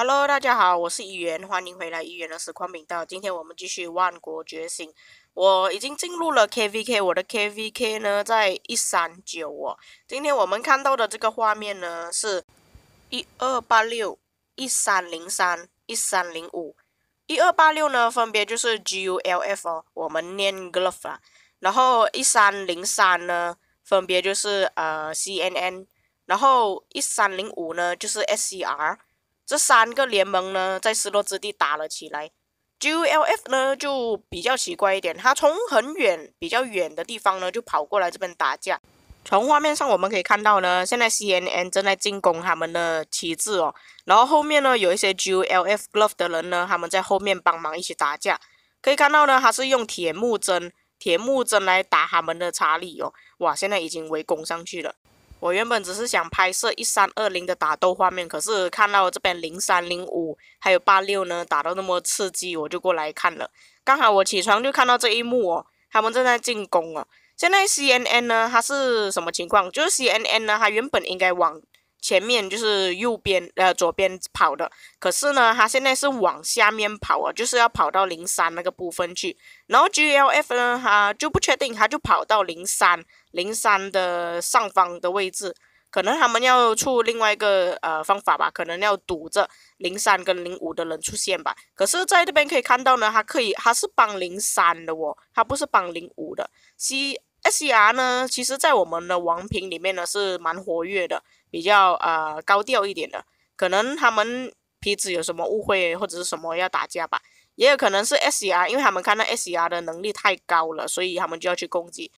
Hello，大家好，我是议员，欢迎回来议员的时光频道。今天我们继续万国觉醒，我已经进入了 KVK，我的 KVK 呢在一三九哦。今天我们看到的这个画面呢是一二八六、一三零三、一三零五、一二八六呢分别就是 GULF 哦，我们念 g l f 啦。然后一三零三呢分别就是呃 CNN，然后一三零五呢就是 SCR。这三个联盟呢，在失落之地打了起来。Gulf 呢就比较奇怪一点，他从很远、比较远的地方呢，就跑过来这边打架。从画面上我们可以看到呢，现在 CNN 正在进攻他们的旗帜哦。然后后面呢，有一些 Gulf Gulf 的人呢，他们在后面帮忙一起打架。可以看到呢，他是用铁木真、铁木真来打他们的查理哦。哇，现在已经围攻上去了。我原本只是想拍摄一三二零的打斗画面，可是看到这边零三零五还有八六呢打到那么刺激，我就过来看了。刚好我起床就看到这一幕哦，他们正在进攻啊。现在 CNN 呢，它是什么情况？就是 CNN 呢，它原本应该往。前面就是右边，呃，左边跑的，可是呢，他现在是往下面跑啊，就是要跑到零三那个部分去。然后 G L F 呢，他就不确定，他就跑到零三零三的上方的位置，可能他们要出另外一个呃方法吧，可能要堵着零三跟零五的人出现吧。可是，在这边可以看到呢，他可以，他是帮零三的哦，他不是帮零五的。C S R 呢，其实在我们的王平里面呢是蛮活跃的。比较呃高调一点的，可能他们彼此有什么误会或者是什么要打架吧，也有可能是 S R，因为他们看到 S R 的能力太高了，所以他们就要去攻击。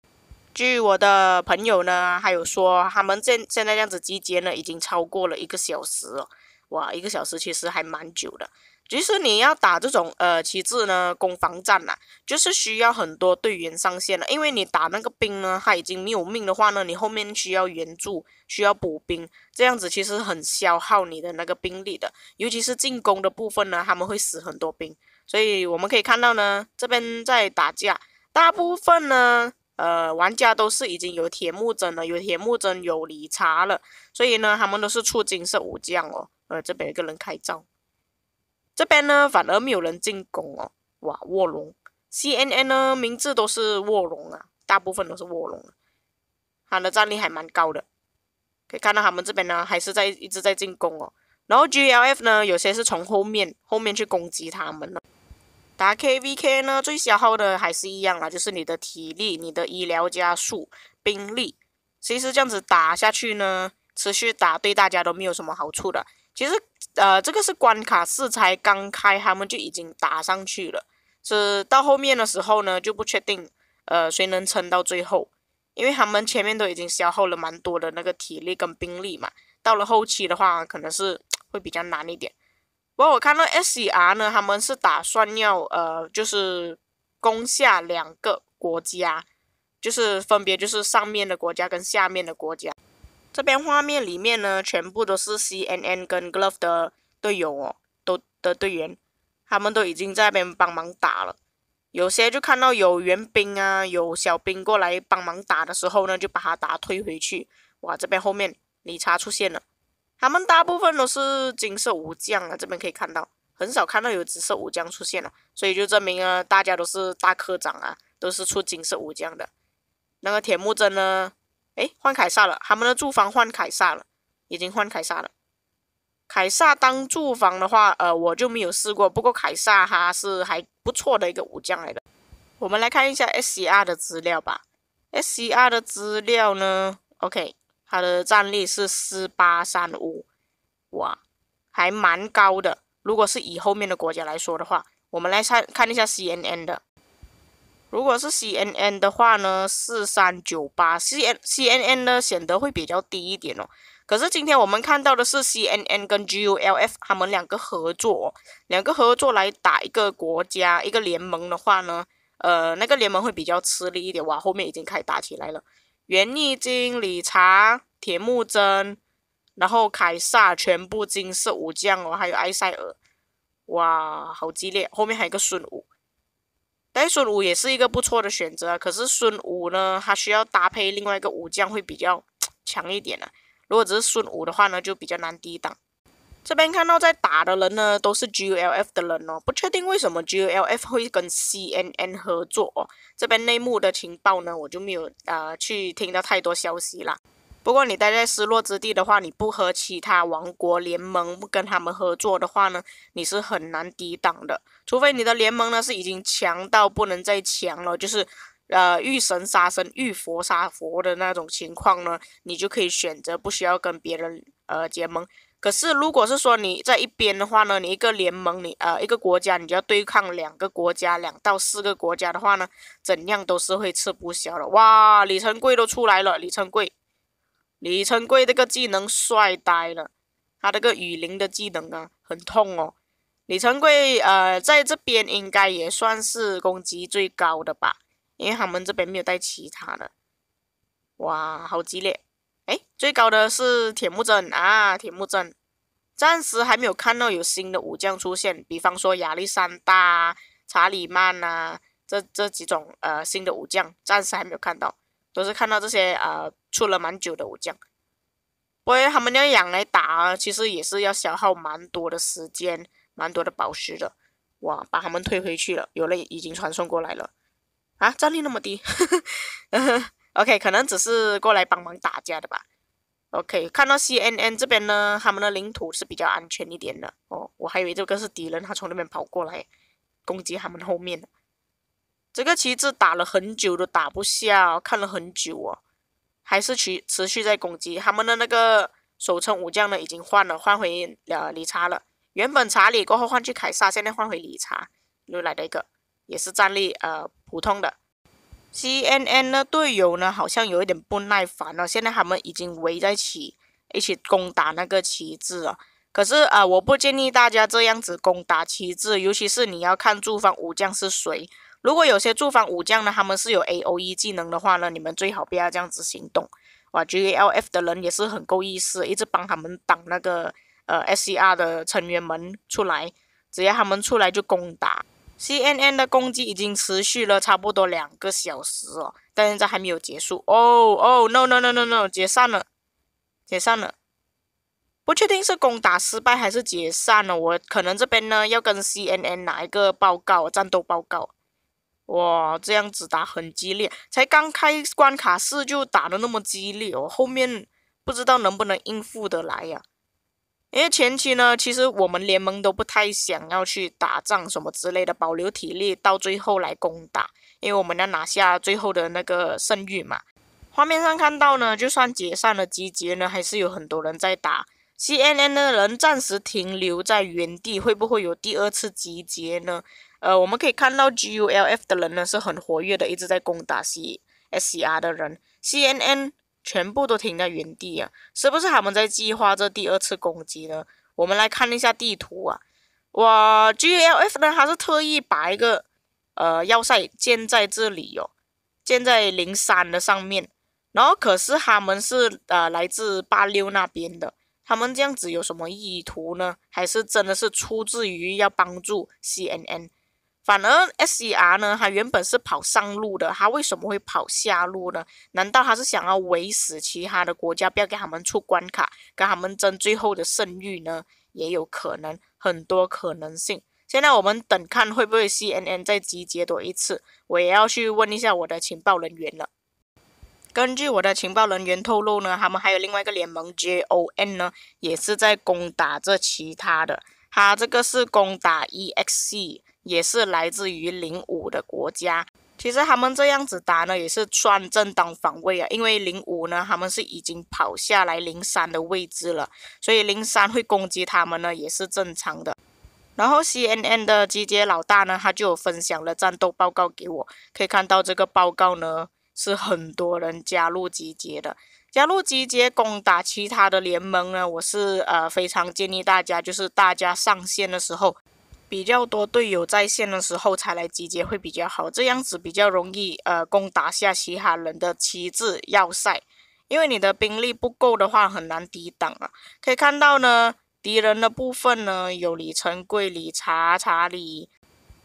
据我的朋友呢，还有说他们现现在这样子集结呢，已经超过了一个小时哦，哇，一个小时其实还蛮久的。其实你要打这种呃旗帜呢，攻防战呐，就是需要很多队员上线了。因为你打那个兵呢，他已经没有命的话呢，你后面需要援助，需要补兵，这样子其实很消耗你的那个兵力的。尤其是进攻的部分呢，他们会死很多兵。所以我们可以看到呢，这边在打架，大部分呢，呃，玩家都是已经有铁木真了，有铁木真，有理查了，所以呢，他们都是出金色武将哦。呃，这边有个人开照。这边呢，反而没有人进攻哦。哇，卧龙，CNN 呢名字都是卧龙啊，大部分都是卧龙。它的战力还蛮高的，可以看到他们这边呢还是在一直在进攻哦。然后 GLF 呢，有些是从后面后面去攻击他们的。打 KVK 呢，最消耗的还是一样啦，就是你的体力、你的医疗、加速、兵力。其实这样子打下去呢。持续打对大家都没有什么好处的。其实，呃，这个是关卡四才刚开，他们就已经打上去了。是到后面的时候呢，就不确定，呃，谁能撑到最后，因为他们前面都已经消耗了蛮多的那个体力跟兵力嘛。到了后期的话，可能是会比较难一点。不过我看到 S E R 呢，他们是打算要呃，就是攻下两个国家，就是分别就是上面的国家跟下面的国家。这边画面里面呢，全部都是 CNN 跟 Glove 的队友哦，都的队员，他们都已经在那边帮忙打了。有些就看到有援兵啊，有小兵过来帮忙打的时候呢，就把他打推回去。哇，这边后面理查出现了，他们大部分都是金色武将啊，这边可以看到，很少看到有紫色武将出现了，所以就证明啊，大家都是大科长啊，都是出金色武将的。那个铁木真呢？哎，换凯撒了，他们的住房换凯撒了，已经换凯撒了。凯撒当住房的话，呃，我就没有试过。不过凯撒哈是还不错的一个武将来的。我们来看一下 SCR 的资料吧。SCR 的资料呢？OK，他的战力是四八三五，哇，还蛮高的。如果是以后面的国家来说的话，我们来看看一下 CNN 的。如果是 CNN 的话呢，四三九八，CNNCNN 呢显得会比较低一点哦。可是今天我们看到的是 CNN 跟 GULF 他们两个合作，哦，两个合作来打一个国家一个联盟的话呢，呃，那个联盟会比较吃力一点。哇，后面已经开始打起来了，元立金、理查、铁木真，然后凯撒全部金是武将哦，还有埃塞尔，哇，好激烈，后面还有个孙武。带孙武也是一个不错的选择可是孙武呢，他需要搭配另外一个武将会比较强一点的。如果只是孙武的话呢，就比较难抵挡。这边看到在打的人呢，都是 G U L F 的人哦，不确定为什么 G U L F 会跟 C N N 合作哦。这边内幕的情报呢，我就没有呃去听到太多消息啦。不过你待在失落之地的话，你不和其他王国联盟，不跟他们合作的话呢，你是很难抵挡的。除非你的联盟呢是已经强到不能再强了，就是，呃，遇神杀神，遇佛杀佛的那种情况呢，你就可以选择不需要跟别人呃结盟。可是如果是说你在一边的话呢，你一个联盟，你呃一个国家，你就要对抗两个国家、两到四个国家的话呢，怎样都是会吃不消的。哇，李成贵都出来了，李成贵。李成贵这个技能帅呆了，他这个雨林的技能啊，很痛哦。李成贵呃，在这边应该也算是攻击最高的吧，因为他们这边没有带其他的。哇，好激烈！哎，最高的是铁木真啊，铁木真。暂时还没有看到有新的武将出现，比方说亚历山大、查理曼呐，这这几种呃新的武将，暂时还没有看到。都是看到这些呃出了蛮久的武将，喂，他们要养来打，其实也是要消耗蛮多的时间，蛮多的宝石的。哇，把他们退回去了，有了已经传送过来了。啊，战力那么低，OK，可能只是过来帮忙打架的吧。OK，看到 CNN 这边呢，他们的领土是比较安全一点的。哦，我还以为这个是敌人，他从那边跑过来攻击他们后面。这个旗帜打了很久都打不下，看了很久哦，还是持持续在攻击。他们的那个首称武将呢，已经换了，换回了理查了。原本查理过后换去凯撒，现在换回理查。又来了一个也是战力呃普通的。C N N 呢队友呢好像有一点不耐烦了，现在他们已经围在一起一起攻打那个旗帜了。可是啊，我不建议大家这样子攻打旗帜，尤其是你要看驻防武将是谁。如果有些驻防武将呢，他们是有 A O E 技能的话呢，你们最好不要这样子行动。哇，G A L F 的人也是很够意思，一直帮他们挡那个呃 S E R 的成员们出来。只要他们出来就攻打。C N N 的攻击已经持续了差不多两个小时哦，但现在还没有结束。哦哦，No No No No No，解散了，解散了。不确定是攻打失败还是解散了。我可能这边呢要跟 C N N 拿一个报告，战斗报告。哇，这样子打很激烈，才刚开关卡四就打得那么激烈，我后面不知道能不能应付得来呀？因为前期呢，其实我们联盟都不太想要去打仗什么之类的，保留体力到最后来攻打，因为我们要拿下最后的那个胜誉嘛。画面上看到呢，就算解散了集结呢，还是有很多人在打。CNN 的人暂时停留在原地，会不会有第二次集结呢？呃，我们可以看到 G U L F 的人呢是很活跃的，一直在攻打 C S c R 的人。C N N 全部都停在原地啊，是不是他们在计划这第二次攻击呢？我们来看一下地图啊。哇，G U L F 呢，他是特意把一个呃要塞建在这里哟，建在零三的上面。然后可是他们是呃来自八六那边的，他们这样子有什么意图呢？还是真的是出自于要帮助 C N N？反而 S E R 呢？它原本是跑上路的，它为什么会跑下路呢？难道它是想要围死其他的国家，不要给他们出关卡，跟他们争最后的胜率呢？也有可能，很多可能性。现在我们等看会不会 C N N 再集结多一次。我也要去问一下我的情报人员了。根据我的情报人员透露呢，他们还有另外一个联盟 J O N 呢，也是在攻打这其他的。他这个是攻打 E X C。也是来自于零五的国家。其实他们这样子打呢，也是算正当防卫啊。因为零五呢，他们是已经跑下来零三的位置了，所以零三会攻击他们呢，也是正常的。然后 CNN 的集结老大呢，他就有分享了战斗报告给我，可以看到这个报告呢，是很多人加入集结的。加入集结攻打其他的联盟呢，我是呃非常建议大家，就是大家上线的时候。比较多队友在线的时候才来集结会比较好，这样子比较容易呃攻打下西他人的旗帜要塞，因为你的兵力不够的话很难抵挡啊。可以看到呢，敌人的部分呢有李成贵、李查查理。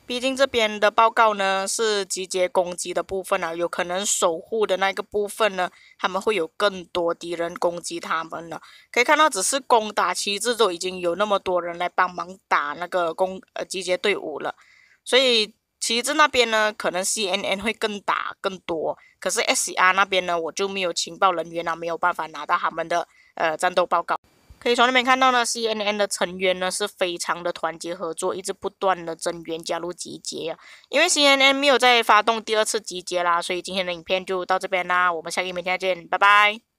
毕竟这边的报告呢是集结攻击的部分啊，有可能守护的那个部分呢，他们会有更多敌人攻击他们了。可以看到，只是攻打旗帜都已经有那么多人来帮忙打那个攻呃集结队伍了，所以旗帜那边呢，可能 CNN 会更打更多。可是 SR 那边呢，我就没有情报人员啊，没有办法拿到他们的呃战斗报告。可以从那边看到呢，C N N 的成员呢是非常的团结合作，一直不断的增援加入集结啊。因为 C N N 没有再发动第二次集结啦，所以今天的影片就到这边啦。我们下影片再见，拜拜。